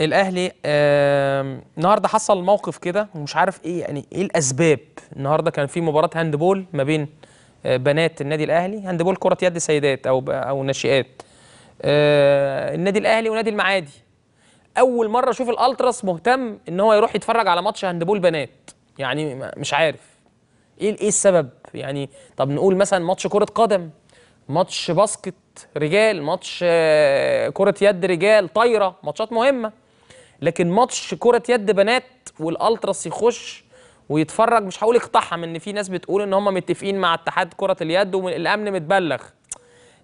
الاهلي النهارده حصل موقف كده ومش عارف ايه يعني ايه الاسباب النهارده كان في مباراه هاندبول ما بين آه، بنات النادي الاهلي هاندبول كره يد سيدات او او ناشئات آه، النادي الاهلي ونادي المعادي اول مره اشوف الالتراس مهتم ان هو يروح يتفرج على ماتش هاندبول بنات يعني مش عارف ايه ايه السبب يعني طب نقول مثلا ماتش كره قدم ماتش باسكت رجال ماتش آه، كره يد رجال طايره ماتشات مهمه لكن ماتش كره يد بنات والالتراس يخش ويتفرج مش هقول اقتحم ان في ناس بتقول ان هم متفقين مع اتحاد كره اليد والامن متبلغ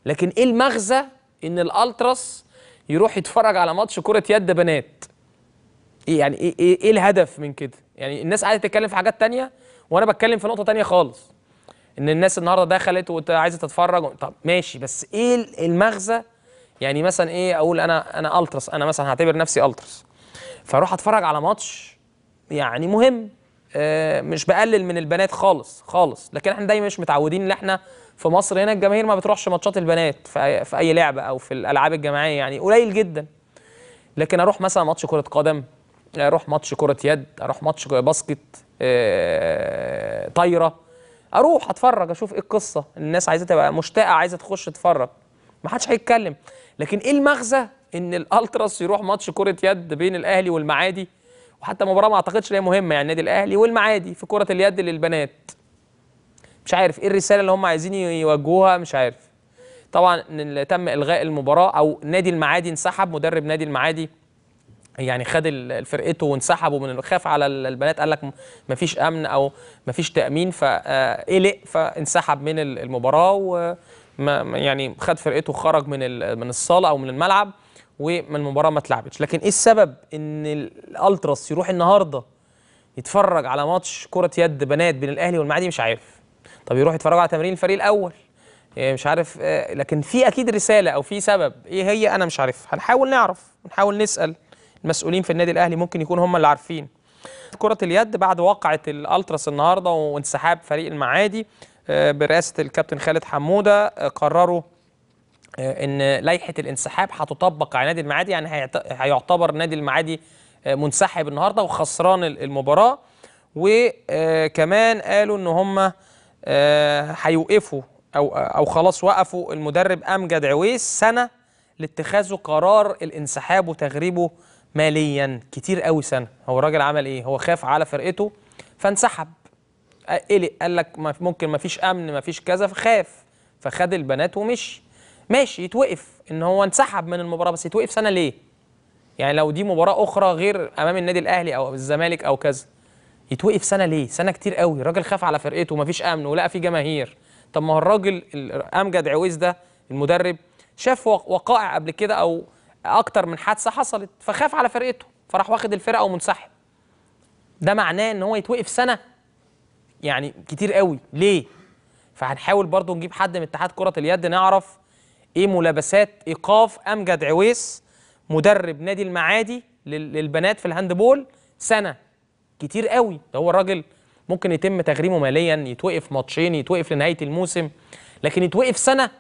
لكن ايه المغزى ان الالتراس يروح يتفرج على ماتش كره يد بنات ايه يعني ايه ايه, إيه الهدف من كده يعني الناس قاعده تتكلم في حاجات تانية وانا بتكلم في نقطه تانية خالص ان الناس النهارده دخلت وعايزه تتفرج طب ماشي بس ايه المغزى يعني مثلا ايه اقول انا انا التراس انا مثلا هعتبر نفسي التراس فاروح اتفرج على ماتش يعني مهم آه مش بقلل من البنات خالص خالص لكن احنا دايما مش متعودين ان احنا في مصر هنا الجماهير ما بتروحش ماتشات البنات في اي لعبه او في الالعاب الجماعيه يعني قليل جدا لكن اروح مثلا ماتش كره قدم اروح ماتش كره يد اروح ماتش باسكت آه، طايره اروح اتفرج اشوف ايه القصه الناس عايزه تبقى مشتاقه عايزه تخش تتفرج ما حدش هيتكلم لكن ايه المغزى ان الالتراس يروح ماتش كره يد بين الاهلي والمعادي وحتى مباراه ما اعتقدش ان هي مهمه يعني النادي الاهلي والمعادي في كره اليد للبنات مش عارف ايه الرساله اللي هم عايزين يوجهوها مش عارف طبعا تم الغاء المباراه او نادي المعادي انسحب مدرب نادي المعادي يعني خد فرقته وانسحبوا من خاف على البنات قال لك مفيش امن او مفيش تامين فقلق آه، فانسحب من المباراه و يعني خد فرقته خرج من من الصاله او من الملعب ومن المباراه ما اتلعبتش لكن ايه السبب ان الالتراس يروح النهارده يتفرج على ماتش كره يد بنات بين الاهلي والمعادي مش عارف طب يروح يتفرج على تمرين الفريق الاول إيه، مش عارف آه، لكن في اكيد رساله او في سبب ايه هي انا مش عارف هنحاول نعرف ونحاول نسال المسؤولين في النادي الاهلي ممكن يكون هم اللي عارفين كره اليد بعد وقعه الالتراس النهارده وانسحاب فريق المعادي آه، برئاسه الكابتن خالد حموده آه، قرروا آه، ان لائحه الانسحاب هتطبق على نادي المعادي يعني هيعتبر نادي المعادي منسحب النهارده وخسران المباراه وكمان قالوا ان هم هيوقفوا او او خلاص وقفوا المدرب امجد عويس سنه لاتخاذه قرار الانسحاب وتغريبه ماليا كتير قوي سنه هو الراجل عمل ايه هو خاف على فرقته فانسحب قلق قال لك ممكن ما فيش امن ما فيش كذا فخاف فخد البنات ومشي ماشي يتوقف ان هو انسحب من المباراه بس يتوقف سنه ليه يعني لو دي مباراه اخرى غير امام النادي الاهلي او الزمالك او كذا يتوقف سنه ليه سنه كتير قوي الراجل خاف على فرقته فيش امن ولقى في جماهير طب ما هو الراجل امجد عويس ده المدرب شاف وقائع قبل كده او اكتر من حادثه حصلت فخاف على فرقته فراح واخد الفرقه ومنسحب ده معناه ان هو يتوقف سنه يعني كتير قوي ليه فهنحاول برضو نجيب حد من اتحاد كره اليد نعرف ايه ملابسات ايقاف امجد عويس مدرب نادي المعادي للبنات في الهاندبول سنه كتير قوي ده هو الراجل ممكن يتم تغريمه ماليا يتوقف ماتشين يتوقف لنهايه الموسم لكن يتوقف سنه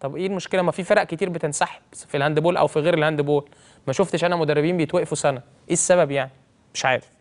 طب ايه المشكله ما في فرق كتير بتنسحب في الهاندبول او في غير الهاندبول ما شفتش انا مدربين بيتوقفوا سنه ايه السبب يعني مش عارف